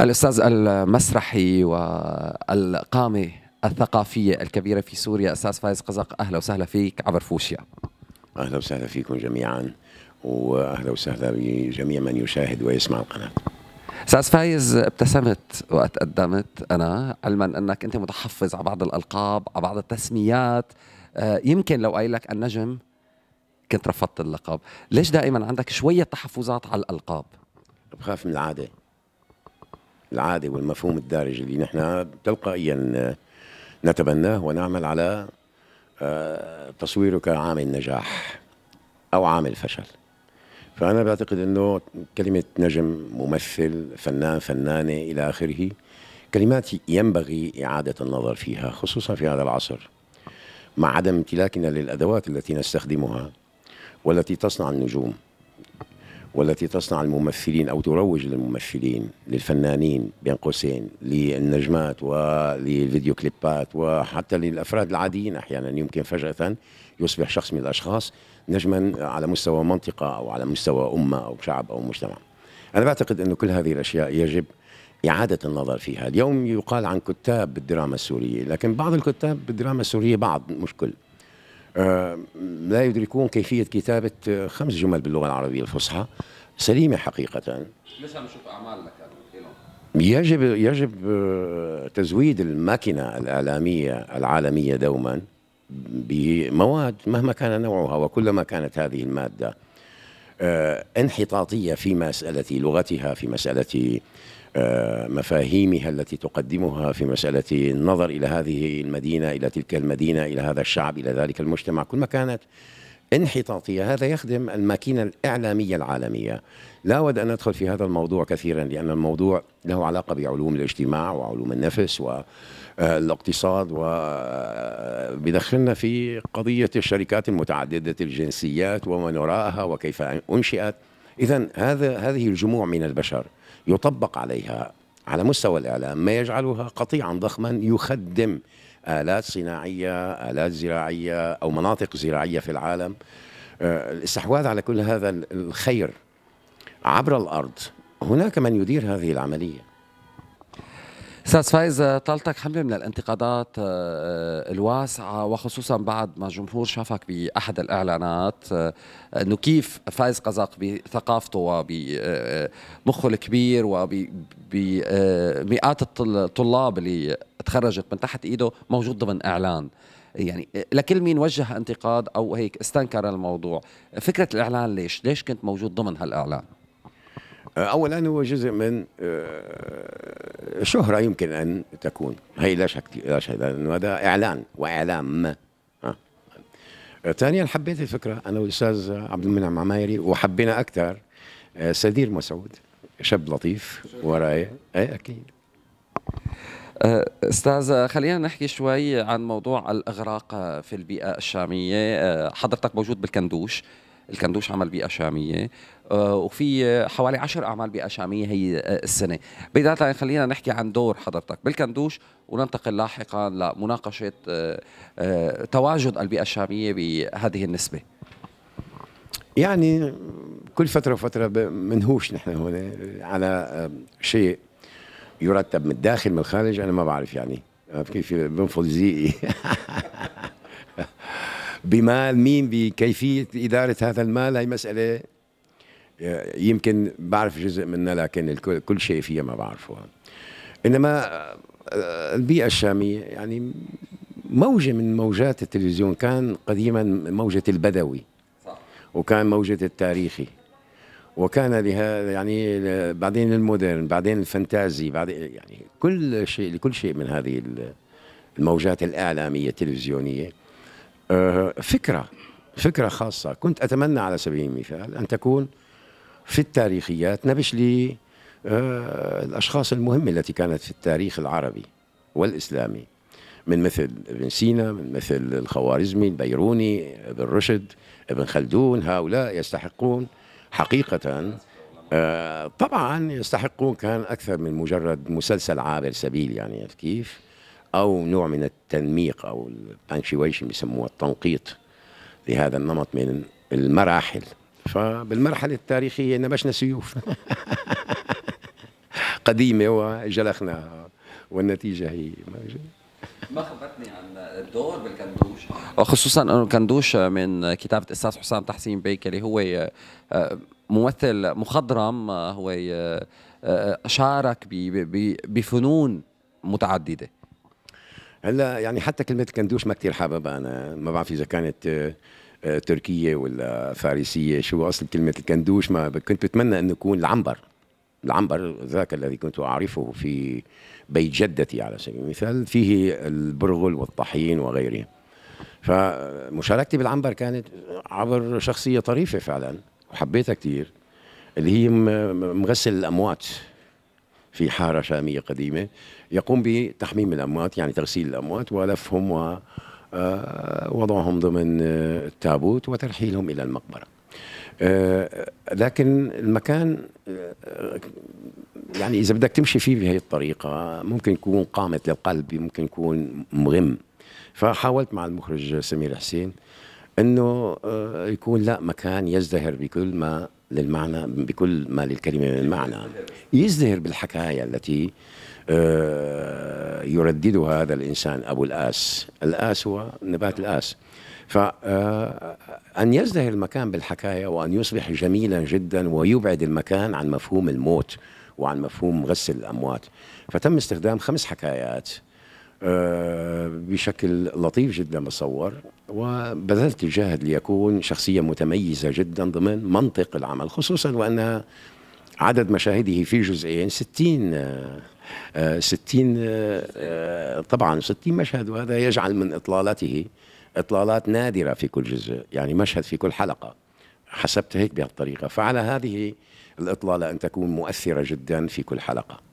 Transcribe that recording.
الأستاذ المسرحي والقامة الثقافية الكبيرة في سوريا أستاذ فايز قزق أهلا وسهلا فيك عبر فوشيا أهلا وسهلا فيكم جميعا وأهلا وسهلا بجميع من يشاهد ويسمع القناة استاذ فايز ابتسمت وقت قدمت انا علما انك انت متحفظ على بعض الالقاب على بعض التسميات آه، يمكن لو قايل لك النجم كنت رفضت اللقب ليش دائما عندك شويه تحفظات على الالقاب بخاف من العاده العادة والمفهوم الدارج اللي نحن تلقائيا نتبناه ونعمل على آه، تصويره كعامل نجاح أو عامل فشل فأنا بعتقد أنه كلمة نجم ممثل فنان فنانة إلى آخره كلمات ينبغي إعادة النظر فيها خصوصا في هذا العصر مع عدم امتلاكنا للأدوات التي نستخدمها والتي تصنع النجوم والتي تصنع الممثلين او تروج للممثلين للفنانين بين قوسين للنجمات وللفيديو كليبات وحتى للافراد العاديين احيانا يمكن فجاه يصبح شخص من الاشخاص نجما على مستوى منطقه او على مستوى امه او شعب او مجتمع. انا بعتقد انه كل هذه الاشياء يجب إعادة النظر فيها اليوم يقال عن كتاب الدراما السورية لكن بعض الكتاب بالدراما السورية بعض مش كل آه، لا يدركون كيفية كتابة آه، خمس جمل باللغة العربية الفصحى سليمة حقيقة ليش عم نشوف أعمالك يجب يجب آه، تزويد الماكينة الإعلامية العالمية دوما بمواد مهما كان نوعها وكلما كانت هذه المادة انحطاطية في مسألة لغتها في مسألة آه، مفاهيمها التي تقدمها في مسألة النظر إلى هذه المدينة إلى تلك المدينة إلى هذا الشعب إلى ذلك المجتمع كل ما كانت انحطاطية هذا يخدم الماكينة الإعلامية العالمية لا أود أن أدخل في هذا الموضوع كثيرا لأن الموضوع له علاقة بعلوم الاجتماع وعلوم النفس والاقتصاد آه، وبدخلنا آه، في قضية الشركات المتعددة الجنسيات ومن وراءها وكيف أنشئت إذا هذا هذه الجموع من البشر يطبق عليها على مستوى الإعلام ما يجعلها قطيعا ضخما يخدم آلات صناعية آلات زراعية أو مناطق زراعية في العالم آه، الاستحواذ على كل هذا الخير عبر الأرض هناك من يدير هذه العملية استاذ فايز آه، طالتك حمله من الانتقادات آه، آه، الواسعه وخصوصا بعد ما الجمهور شافك باحد الاعلانات انه كيف فايز قزاق بثقافته وبمخه الكبير وبمئات الطلاب اللي تخرجت من تحت ايده موجود ضمن اعلان يعني لكل مين وجه انتقاد او هيك استنكر الموضوع فكره الاعلان ليش ليش كنت موجود ضمن هالاعلان آه، اولا هو جزء من آه، شهره يمكن ان تكون هي لا شك لا شك لانه هذا اعلان واعلام آه. ثانيا حبيت الفكره انا والاستاذ عبد المنعم عمايري وحبينا اكثر سدير مسعود شاب لطيف وراي اي اكيد استاذ خلينا نحكي شوي عن موضوع الاغراق في البيئه الشاميه حضرتك موجود بالكندوش الكندوش عمل بيئه شاميه آه، وفي حوالي عشر اعمال بيئه شاميه هي آه، السنه بدايه يعني خلينا نحكي عن دور حضرتك بالكندوش وننتقل لاحقا لمناقشه آه، تواجد البيئه الشاميه بهذه النسبه يعني كل فتره وفتره منهوش نحن هون على شيء يرتب من الداخل من الخارج انا ما بعرف يعني كيف بنفض بمال مين بكيفيه اداره هذا المال هي مساله آه، يمكن بعرف جزء منها لكن الكل كل شيء فيها ما بعرفه انما آه، البيئه الشاميه يعني موجه من موجات التلفزيون كان قديما موجه البدوي صح. وكان موجه التاريخي وكان لها يعني بعدين المودرن بعدين الفانتازي بعدين يعني كل شيء لكل شيء من هذه الموجات الاعلاميه التلفزيونيه آه، فكرة فكرة خاصة كنت أتمنى على سبيل المثال أن تكون في التاريخيات نبش لي آه، الأشخاص المهمة التي كانت في التاريخ العربي والإسلامي من مثل ابن سينا من مثل الخوارزمي البيروني ابن رشد ابن خلدون هؤلاء يستحقون حقيقة آه، طبعا يستحقون كان أكثر من مجرد مسلسل عابر سبيل يعني كيف او نوع من التنميق او البانكشويشن بيسموه التنقيط لهذا النمط من المراحل فبالمرحله التاريخيه نبشنا سيوف قديمه وجلخنا والنتيجه هي ما خبرتني عن الدور بالكندوش وخصوصا آه، انه الكندوش من كتابه استاذ حسام تحسين بيكلي هو آه، ممثل مخضرم آه، هو شارك بفنون متعدده هلا يعني حتى كلمه كندوش ما كثير حاببها انا ما بعرف اذا كانت آه، آه، تركيه ولا فارسيه شو اصل كلمه الكندوش ما كنت بتمنى انه يكون العنبر العنبر ذاك الذي كنت اعرفه في بيت جدتي على سبيل المثال فيه البرغل والطحين وغيره فمشاركتي بالعنبر كانت عبر شخصيه طريفه فعلا وحبيتها كثير اللي هي مغسل الاموات في حارة شامية قديمة يقوم بتحميم الأموات يعني تغسيل الأموات ولفهم ووضعهم آه، ضمن آه، التابوت وترحيلهم إلى المقبرة آه، لكن المكان يعني إذا بدك تمشي فيه بهي الطريقة ممكن يكون قامت للقلب ممكن يكون مغم فحاولت مع المخرج سمير حسين انه يكون لا مكان يزدهر بكل ما للمعنى بكل ما للكلمة من معنى يزدهر بالحكاية التي آه، يرددها هذا الإنسان أبو الآس الآس هو نبات الآس فأن آه، يزدهر المكان بالحكاية وأن يصبح جميلا جدا ويبعد المكان عن مفهوم الموت وعن مفهوم غسل الأموات فتم استخدام خمس حكايات آه، بشكل لطيف جدا مصور وبذلت الجهد ليكون شخصية متميزة جدا ضمن منطق العمل خصوصا وأنها عدد مشاهده في جزئين 60 60 آه، آه، طبعا 60 مشهد وهذا يجعل من إطلالته إطلالات نادرة في كل جزء يعني مشهد في كل حلقة حسبت هيك بهالطريقة فعلى هذه الإطلالة أن تكون مؤثرة جدا في كل حلقة